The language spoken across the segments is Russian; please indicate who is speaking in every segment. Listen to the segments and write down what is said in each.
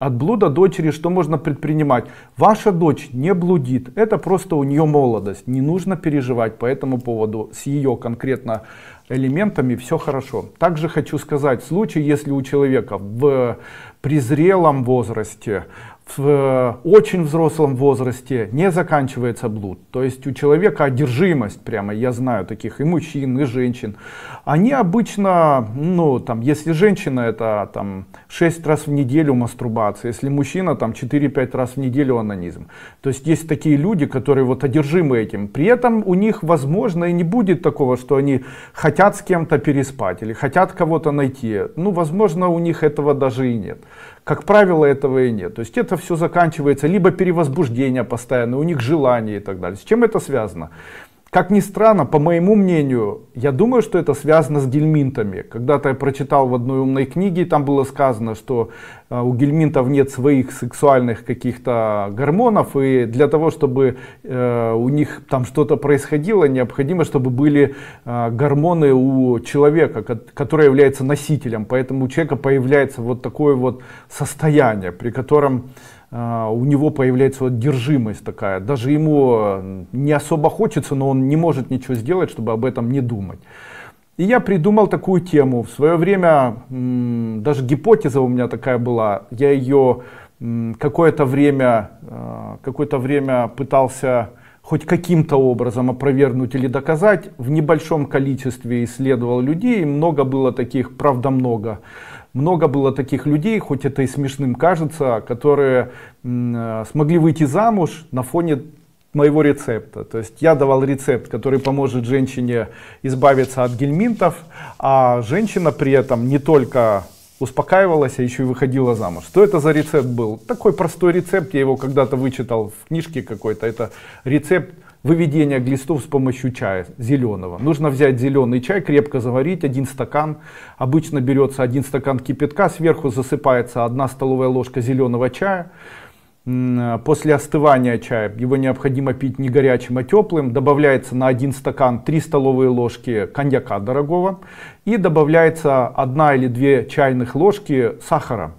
Speaker 1: От блуда дочери что можно предпринимать? Ваша дочь не блудит, это просто у нее молодость. Не нужно переживать по этому поводу с ее конкретно элементами все хорошо. Также хочу сказать, в случае, если у человека в призрелом возрасте, в э, очень взрослом возрасте не заканчивается блуд. То есть у человека одержимость прямо, я знаю таких и мужчин, и женщин. Они обычно, ну там, если женщина это там 6 раз в неделю мастурбация, если мужчина там 4-5 раз в неделю анонизм. То есть есть такие люди, которые вот одержимы этим. При этом у них возможно и не будет такого, что они хотят хотят с кем-то переспать или хотят кого-то найти. Ну, возможно, у них этого даже и нет. Как правило, этого и нет. То есть это все заканчивается либо перевозбуждение постоянно, у них желание и так далее. С чем это связано? Как ни странно, по моему мнению, я думаю, что это связано с гельминтами. Когда-то я прочитал в одной умной книге, там было сказано, что э, у гельминтов нет своих сексуальных каких-то гормонов, и для того, чтобы э, у них там что-то происходило, необходимо, чтобы были э, гормоны у человека, который является носителем. Поэтому у человека появляется вот такое вот состояние, при котором а, у него появляется вот держимость такая. Даже ему э, не особо хочется, но он не может ничего сделать, чтобы об этом не думать. И я придумал такую тему. В свое время даже гипотеза у меня такая была. Я ее какое-то время, э, какое-то время пытался хоть каким-то образом опровергнуть или доказать. В небольшом количестве исследовал людей, много было таких, правда много много было таких людей, хоть это и смешным кажется, которые э, смогли выйти замуж на фоне моего рецепта. То есть я давал рецепт, который поможет женщине избавиться от гельминтов, а женщина при этом не только успокаивалась, а еще и выходила замуж. Что это за рецепт был? Такой простой рецепт, я его когда-то вычитал в книжке какой-то. Это рецепт выведение глистов с помощью чая зеленого. Нужно взять зеленый чай, крепко заварить, один стакан. Обычно берется один стакан кипятка, сверху засыпается одна столовая ложка зеленого чая. После остывания чая его необходимо пить не горячим, а теплым. Добавляется на один стакан 3 столовые ложки коньяка дорогого и добавляется одна или две чайных ложки сахара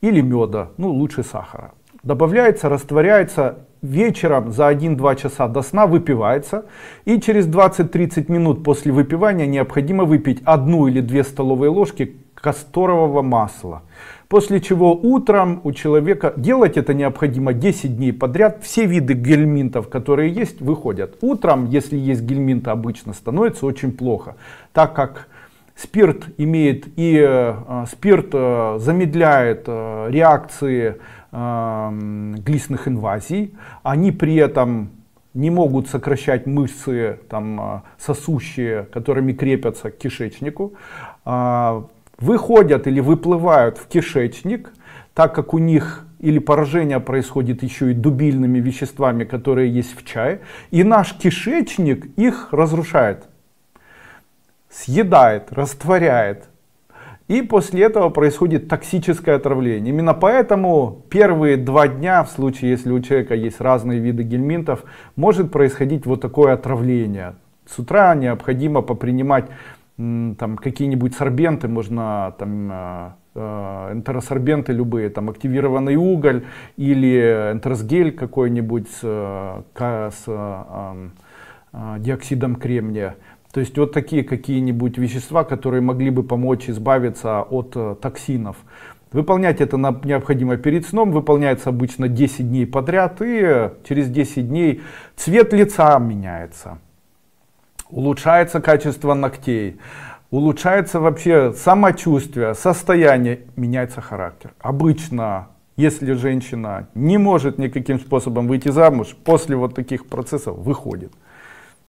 Speaker 1: или меда, ну лучше сахара. Добавляется, растворяется вечером за 1-2 часа до сна выпивается, и через 20-30 минут после выпивания необходимо выпить одну или две столовые ложки касторового масла. После чего утром у человека делать это необходимо 10 дней подряд. Все виды гельминтов, которые есть, выходят. Утром, если есть гельминта, обычно становится очень плохо, так как Спирт имеет и э, э, спирт э, замедляет реакции глистных инвазий. Они при этом не могут сокращать мышцы там, сосущие, которыми крепятся к кишечнику, а, выходят или выплывают в кишечник, так как у них или поражение происходит еще и дубильными веществами, которые есть в чае, и наш кишечник их разрушает съедает, растворяет. И после этого происходит токсическое отравление. Именно поэтому первые два дня, в случае, если у человека есть разные виды гельминтов, может происходить вот такое отравление. С утра необходимо попринимать там какие-нибудь сорбенты, можно там э, э, энтеросорбенты любые, там активированный уголь или энтеросгель какой-нибудь с, э, с эм, диоксидом кремния. То есть вот такие какие-нибудь вещества, которые могли бы помочь избавиться от э, токсинов. Выполнять это необходимо перед сном, выполняется обычно 10 дней подряд, и э, через 10 дней цвет лица меняется, улучшается качество ногтей, улучшается вообще самочувствие, состояние, меняется характер. Обычно, если женщина не может никаким способом выйти замуж, после вот таких процессов выходит.